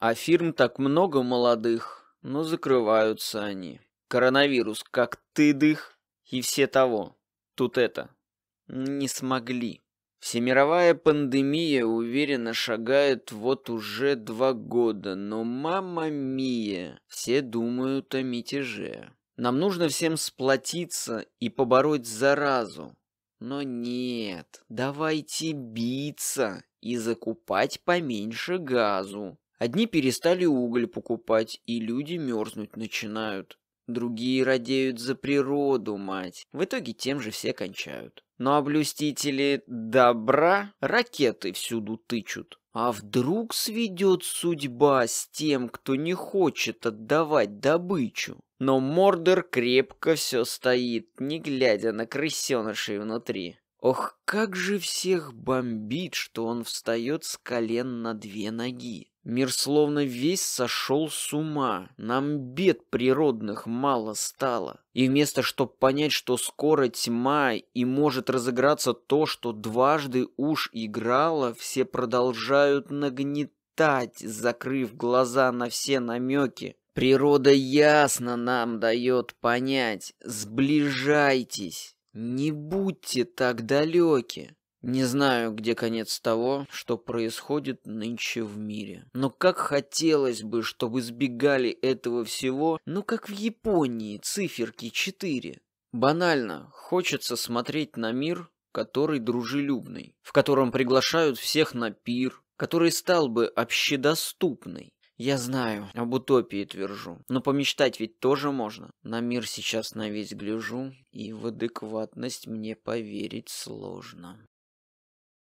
А фирм так много молодых, но закрываются они. Коронавирус как ты дых и все того. Тут это. Не смогли. Всемировая пандемия уверенно шагает вот уже два года, но, мама мия, все думают о мятеже. Нам нужно всем сплотиться и побороть заразу. Но нет, давайте биться и закупать поменьше газу. Одни перестали уголь покупать, и люди мерзнуть начинают. Другие радеют за природу, мать. В итоге тем же все кончают. Но ну, облюстители а добра ракеты всюду тычут. А вдруг сведет судьба с тем, кто не хочет отдавать добычу? Но Мордор крепко все стоит, не глядя на крысенышей внутри. Ох, как же всех бомбит, что он встает с колен на две ноги. Мир словно весь сошел с ума, нам бед природных мало стало. И вместо чтоб понять, что скоро тьма и может разыграться то, что дважды уж играло, все продолжают нагнетать, закрыв глаза на все намеки. Природа ясно нам дает понять, сближайтесь. Не будьте так далеки. Не знаю, где конец того, что происходит нынче в мире. Но как хотелось бы, чтобы избегали этого всего, ну как в Японии, циферки 4. Банально, хочется смотреть на мир, который дружелюбный, в котором приглашают всех на пир, который стал бы общедоступный. Я знаю, об утопии твержу, но помечтать ведь тоже можно. На мир сейчас на весь гляжу, и в адекватность мне поверить сложно.